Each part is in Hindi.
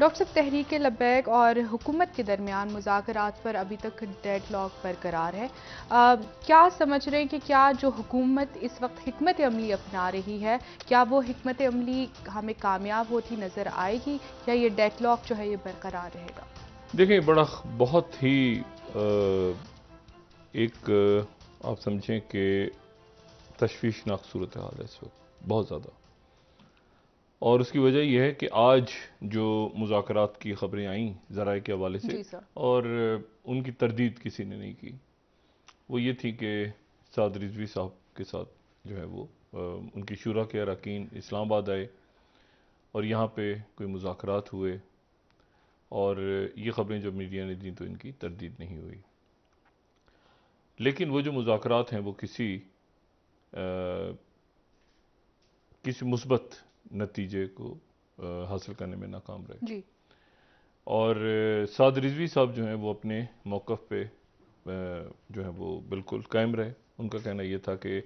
डॉक्टर साहब तहरीक लबैक और हुकूमत के दरमियान मुजात पर अभी तक डेड लॉक बरकरार है आ, क्या समझ रहे हैं कि क्या जो हुकूमत इस वक्त हमत अमली अपना रही है क्या वो हमत अमली हमें कामयाब होती नज़र आएगी या ये डेड लॉक जो है ये बरकरार रहेगा देखिए बड़ा बहुत ही आ, एक आप समझें कि तशवीशनाक सूरत हाल है इस वक्त बहुत ज़्यादा और उसकी वजह यह है कि आज जो मुजाकर की खबरें आईं ज़रा के हवाले से और उनकी तरदीद किसी ने नहीं की वो ये थी कि साद रिजवी साहब के साथ जो है वो आ, उनकी शुरा के अरकान इस्लामाबाद आए और यहाँ पे कोई मुजात हुए और ये खबरें जब मीडिया ने दी तो इनकी तरदीद नहीं हुई लेकिन वो जो मुजाकर हैं वो किसी आ, किसी मुस्बत नतीजे को हासिल करने में नाकाम रहे जी और साद रिजवी साहब जो हैं वो अपने मौक़ पे जो है वो बिल्कुल कायम रहे उनका कहना ये था कि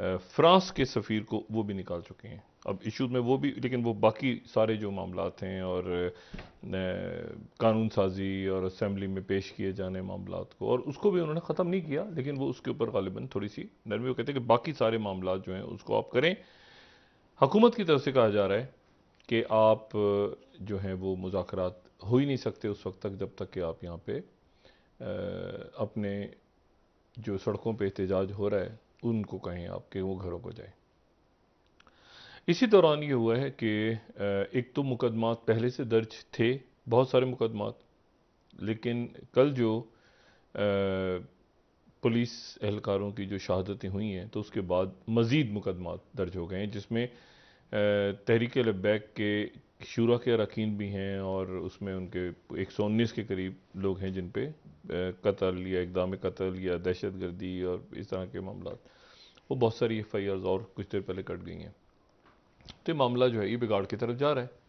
फ्रांस के सफ़ीर को वो भी निकाल चुके हैं अब इशूज़ में वो भी लेकिन वो बाकी सारे जो मामला हैं और कानून साजी और असम्बली में पेश किए जाने मामला को और उसको भी उन्होंने ख़त्म नहीं किया लेकिन वो उसके ऊपर गालिबा थोड़ी सी नरमी वो कहते हैं कि बाकी सारे मामला जो हैं उसको आप करें हुकूमत की तरफ से कहा जा रहा है कि आप जो हैं वो मुजाकरात हो ही नहीं सकते उस वक्त तक जब तक कि आप यहाँ पे अपने जो सड़कों पे एहतजाज हो रहा है उनको कहें आप कि वो घरों को जाएं इसी दौरान ये हुआ है कि एक तो मुकदमात पहले से दर्ज थे बहुत सारे मुकदमात लेकिन कल जो पुलिस एहलकारों की जो शहादतें हुई हैं तो उसके बाद मज़ीद मुकदमा दर्ज हो गए हैं जिसमें तहरीक लब्बैक के शुरा के अरकान भी हैं और उसमें उनके एक सौ उन्नीस के करीब लोग हैं जिन पर कत्ल या इकदाम कतल या दहशत गर्दी और इस तरह के मामला वो बहुत सारी एफ आई आर और कुछ देर पहले कट गई हैं तो मामला जो है ये बिगाड़ की तरफ जा रहा है